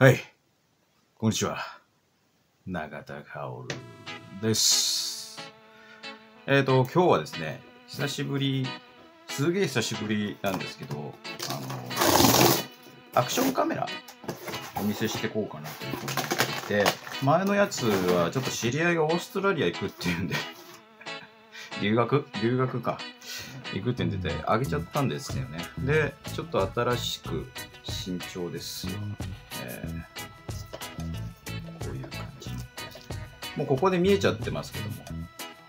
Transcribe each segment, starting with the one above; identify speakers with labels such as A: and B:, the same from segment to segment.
A: はい。こんにちは。永田薫です。えっ、ー、と、今日はですね、久しぶり、すげえ久しぶりなんですけど、あの、アクションカメラお見せしていこうかなというふうに思っていて、前のやつはちょっと知り合いがオーストラリア行くっていうんで 留学留学か。行くって言ってて、あげちゃったんですよね。で、ちょっと新しく、慎重ですよ。えー、こういう感じ。もうここで見えちゃってますけども、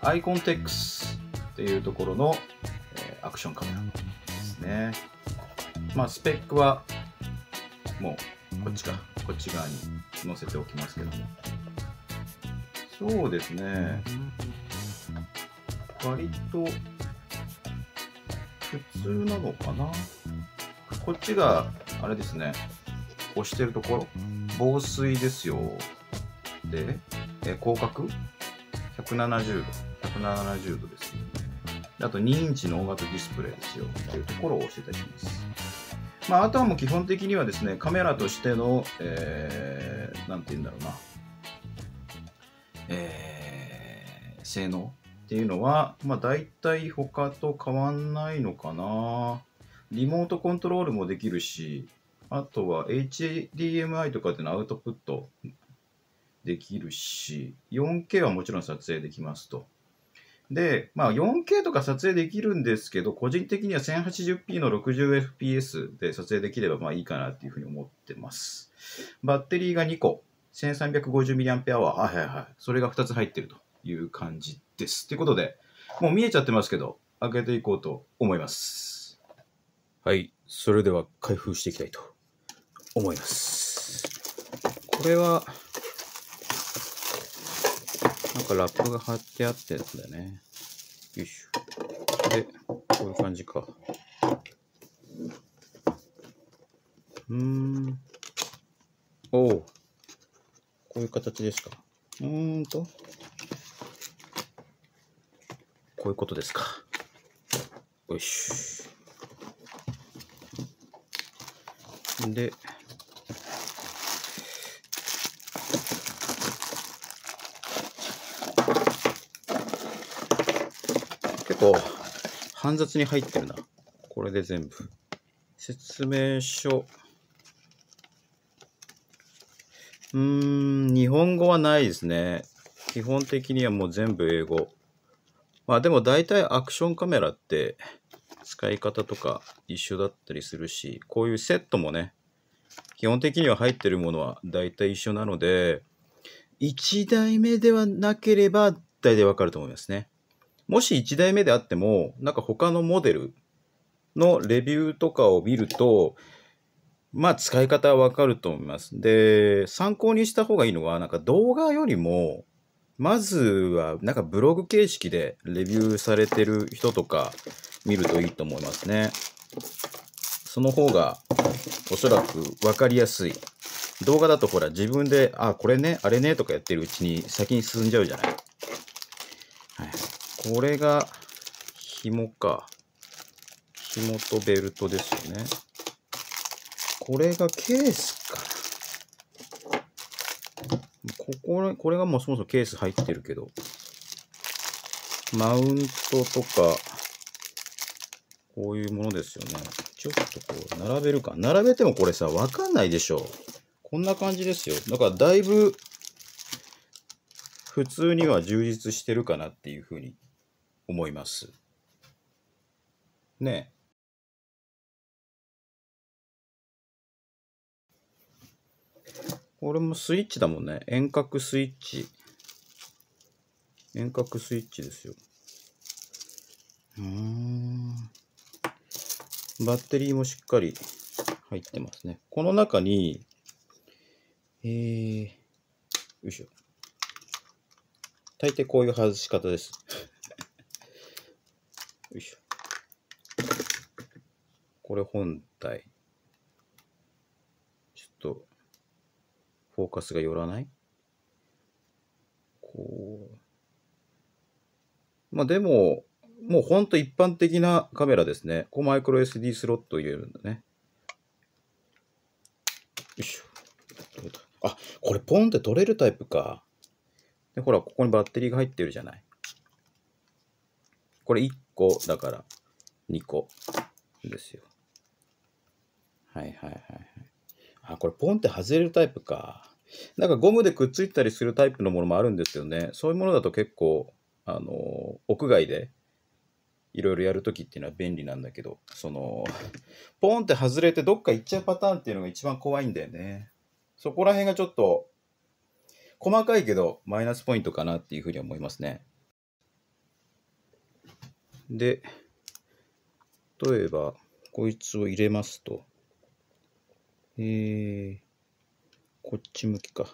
A: アイコンテックスっていうところの、えー、アクションカメラですね。まあ、スペックはもうこっちか、こっち側に載せておきますけども。そうですね。割と普通なのかなこっちがあれですね押してるところ防水ですよで、え広角170度170度ですねあと2インチの大型ディスプレイですよっていうところを押してただきます、まあ、あとはもう基本的にはですねカメラとしての何、えー、て言うんだろうな、えー、性能っていうのは、まあ、大体他と変わんないのかなリモートコントロールもできるし、あとは HDMI とかってのアウトプットできるし、4K はもちろん撮影できますと。で、まあ 4K とか撮影できるんですけど、個人的には 1080p の 60fps で撮影できればまあいいかなっていうふうに思ってます。バッテリーが2個、1350mAh、はいはいはい、それが2つ入ってるという感じです。ということで、もう見えちゃってますけど、開けていこうと思います。はい、それでは開封していきたいと思います。これは、なんかラップが貼ってあってだよね。よいしょ。で、こういう感じか。うーん。おう。こういう形ですか。うーんと。こういうことですか。よいし。ょ。で、構煩雑に入ってるな。これで全部。説明書。うーん、日本語はないですね。基本的にはもう全部英語。まあでも大体アクションカメラって使い方とか一緒だったりするし、こういうセットもね、基本的には入ってるものは大体一緒なので、1台目ではなければ大体わかると思いますね。もし1台目であっても、なんか他のモデルのレビューとかを見ると、まあ使い方はわかると思います。で、参考にした方がいいのは、なんか動画よりも、まずはなんかブログ形式でレビューされてる人とか見るといいと思いますね。その方がおそらくわかりやすい。動画だとほら自分で、あ、これね、あれねとかやってるうちに先に進んじゃうじゃない。これが紐か。紐とベルトですよね。これがケースかな。ここ、これがもうそもそもケース入ってるけど、マウントとか、こういうものですよね。ちょっとこう、並べるか。並べてもこれさ、わかんないでしょ。こんな感じですよ。だからだいぶ、普通には充実してるかなっていうふうに思います。ねこれもスイッチだもんね。遠隔スイッチ。遠隔スイッチですよ。うん。バッテリーもしっかり入ってますね。この中に、えー、よいしょ。大抵こういう外し方です。よいしょ。これ本体。ちょっと、フォーカスが寄らないこう。まあでも、もうほんと一般的なカメラですね。こうマイクロ SD スロット入れるんだね。よいしょ。あ、これポンって取れるタイプか。で、ほら、ここにバッテリーが入ってるじゃない。これ個だから2個ですよ。はいはいはいはい。あ、これポンって外れるタイプか。なんかゴムでくっついたりするタイプのものもあるんですよね。そういうものだと結構、あの屋外でいろいろやるときっていうのは便利なんだけど、その、ポンって外れてどっか行っちゃうパターンっていうのが一番怖いんだよね。そこら辺がちょっと、細かいけどマイナスポイントかなっていうふうに思いますね。で、例えば、こいつを入れますと、えー、こっち向きか。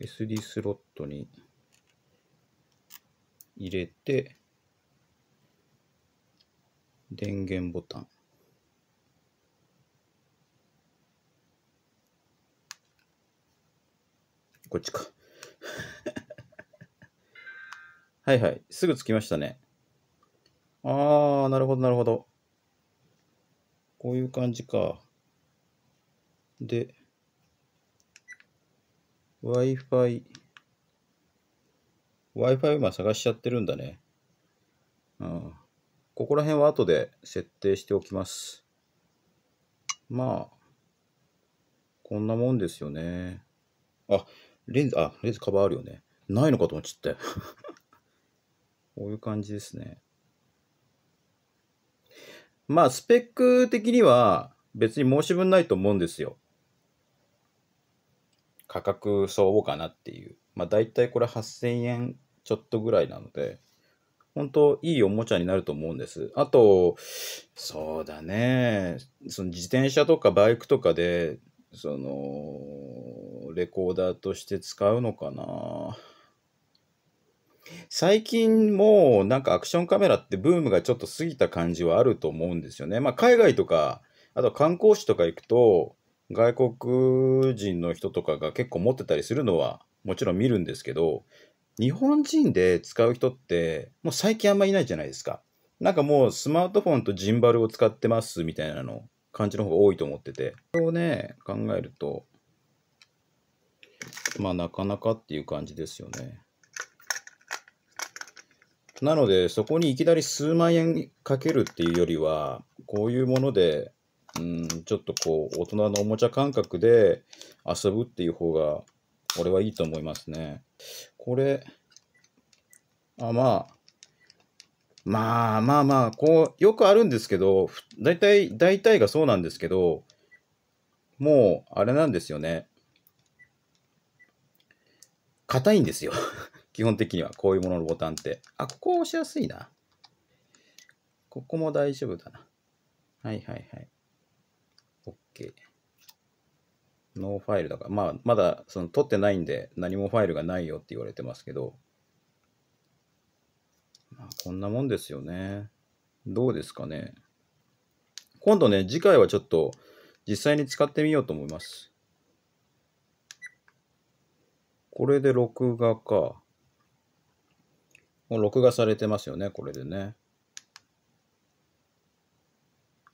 A: SD スロットに入れて、電源ボタン。こっちか。はいはい。すぐ着きましたね。ああ、なるほど、なるほど。こういう感じか。で、Wi-Fi。Wi-Fi 今探しちゃってるんだね。うん。ここら辺は後で設定しておきます。まあ、こんなもんですよね。あ、レンズ、あ、レンズカバーあるよね。ないのかと思っちゃったよ。こういう感じですね。まあ、スペック的には別に申し分ないと思うんですよ。価格相応かなっていう。まあ、大体これ8000円ちょっとぐらいなので、本当いいおもちゃになると思うんです。あと、そうだね、その自転車とかバイクとかで、その、レコーダーとして使うのかな。最近もうなんかアクションカメラってブームがちょっと過ぎた感じはあると思うんですよね。まあ、海外とか、あと観光地とか行くと、外国人の人とかが結構持ってたりするのはもちろん見るんですけど、日本人で使う人ってもう最近あんまいないじゃないですか。なんかもうスマートフォンとジンバルを使ってますみたいなの感じの方が多いと思ってて。これをね、考えると、まあなかなかっていう感じですよね。なので、そこにいきなり数万円かけるっていうよりは、こういうもので、うん、ちょっとこう、大人のおもちゃ感覚で遊ぶっていう方が、俺はいいと思いますね。これ、あ、まあ、まあまあまあ、こう、よくあるんですけど、大体、大体がそうなんですけど、もう、あれなんですよね。硬いんですよ基本的にはこういうもののボタンって、あ、ここは押しやすいな。ここも大丈夫だな。はいはいはい。OK。ノーファイルだから、まあ、まだその取ってないんで何もファイルがないよって言われてますけど、まあ、こんなもんですよね。どうですかね。今度ね、次回はちょっと実際に使ってみようと思います。これで録画か。録画されてますよね、これでね。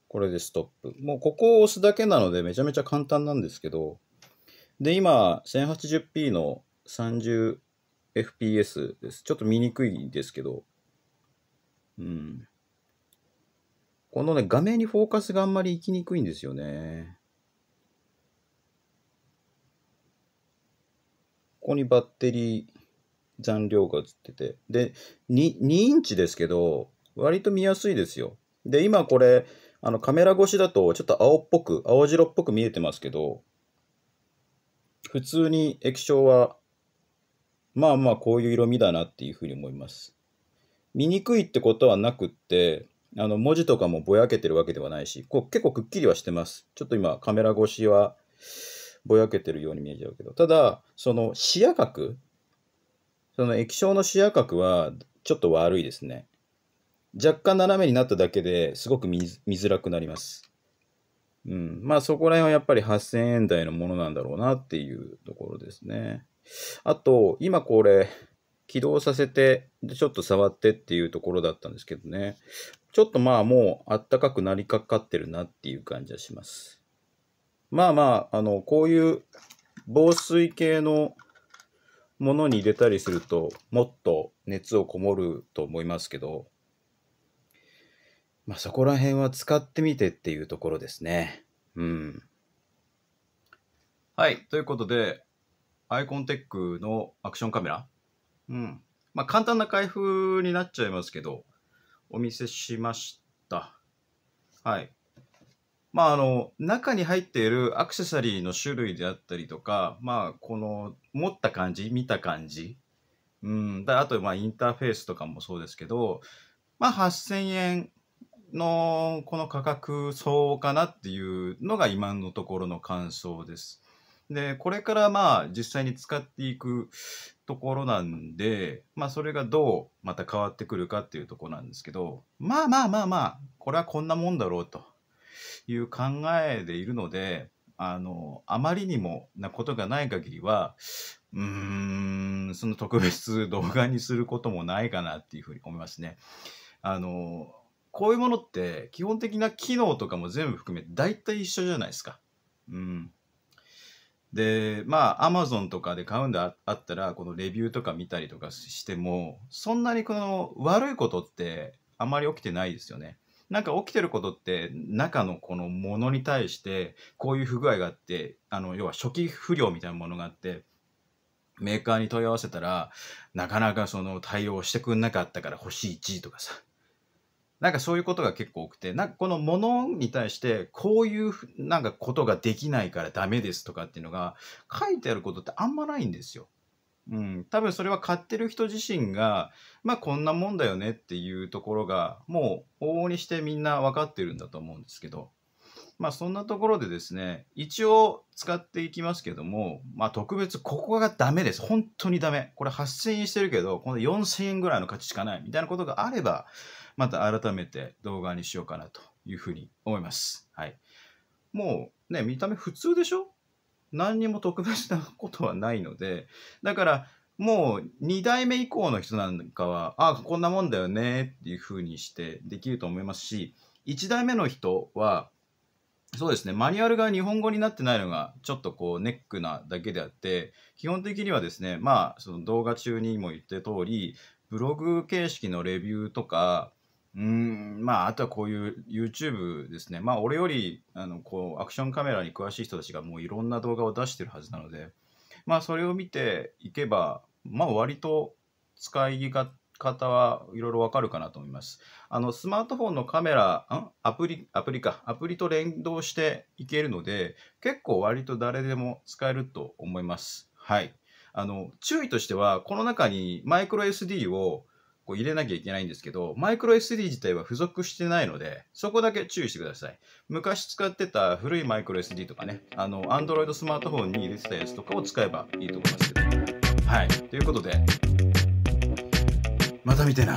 A: これでストップ。もうここを押すだけなのでめちゃめちゃ簡単なんですけど、で、今、1080p の 30fps です。ちょっと見にくいですけど、うん。このね、画面にフォーカスがあんまり行きにくいんですよね。ここにバッテリー、残量が映ってて。で2、2インチですけど、割と見やすいですよ。で、今これ、あのカメラ越しだとちょっと青っぽく、青白っぽく見えてますけど、普通に液晶は、まあまあこういう色味だなっていうふうに思います。見にくいってことはなくって、あの文字とかもぼやけてるわけではないし、こう結構くっきりはしてます。ちょっと今カメラ越しはぼやけてるように見えちゃうけど、ただ、その視野角、その液晶の視野角はちょっと悪いですね。若干斜めになっただけですごく見づらくなります。うん。まあそこら辺はやっぱり8000円台のものなんだろうなっていうところですね。あと、今これ、起動させて、ちょっと触ってっていうところだったんですけどね。ちょっとまあもうあったかくなりかかってるなっていう感じはします。まあまあ、あの、こういう防水系のものに入れたりするともっと熱をこもると思いますけど、まあ、そこら辺は使ってみてっていうところですね。うん。はい。ということで、アイコンテックのアクションカメラ。うん。まあ、簡単な開封になっちゃいますけど、お見せしました。はい。まあ、あの中に入っているアクセサリーの種類であったりとか、まあ、この持った感じ見た感じ、うん、だあとまあインターフェースとかもそうですけど、まあ、8,000円のこの価格相応かなっていうのが今のところの感想です。でこれからまあ実際に使っていくところなんで、まあ、それがどうまた変わってくるかっていうとこなんですけどまあまあまあまあこれはこんなもんだろうと。いう考えでいるので、あの、あまりにもなことがない限りは、うーん、その特別動画にすることもないかなっていうふうに思いますね。あの、こういうものって基本的な機能とかも全部含めて大体一緒じゃないですか。うん。で、まあ、Amazon とかで買うんであったら、このレビューとか見たりとかしても、そんなにこの悪いことってあまり起きてないですよね。なんか起きてることって中のこのものに対してこういう不具合があってあの要は初期不良みたいなものがあってメーカーに問い合わせたらなかなかその対応してくんなかったから星1とかさなんかそういうことが結構多くてなんかこのものに対してこういうなんかことができないからダメですとかっていうのが書いてあることってあんまないんですよ。うん、多分それは買ってる人自身が、まあこんなもんだよねっていうところが、もう往々にしてみんな分かってるんだと思うんですけど、まあそんなところでですね、一応使っていきますけども、まあ特別ここがダメです。本当にダメ。これ8000円してるけど、この4000円ぐらいの価値しかないみたいなことがあれば、また改めて動画にしようかなというふうに思います。はい。もうね、見た目普通でしょ何にも特別なことはないのでだからもう2代目以降の人なんかはああこんなもんだよねっていうふうにしてできると思いますし1代目の人はそうですねマニュアルが日本語になってないのがちょっとこうネックなだけであって基本的にはですねまあその動画中にも言った通りブログ形式のレビューとかうん、まあ、あとはこういう YouTube ですね。まあ、俺より、あの、こう、アクションカメラに詳しい人たちがもういろんな動画を出してるはずなので、まあ、それを見ていけば、まあ、割と使い方はいろいろわかるかなと思います。あの、スマートフォンのカメラ、んアプリ、アプリか、アプリと連動していけるので、結構割と誰でも使えると思います。はい。あの、注意としては、この中にマイクロ SD をこう入れなきゃいけないんですけど、マイクロ SD 自体は付属してないので、そこだけ注意してください。昔使ってた古いマイクロ SD とかね、あの、Android スマートフォンに入れてたやつとかを使えばいいと思いますけど。はい。ということで、また見てな。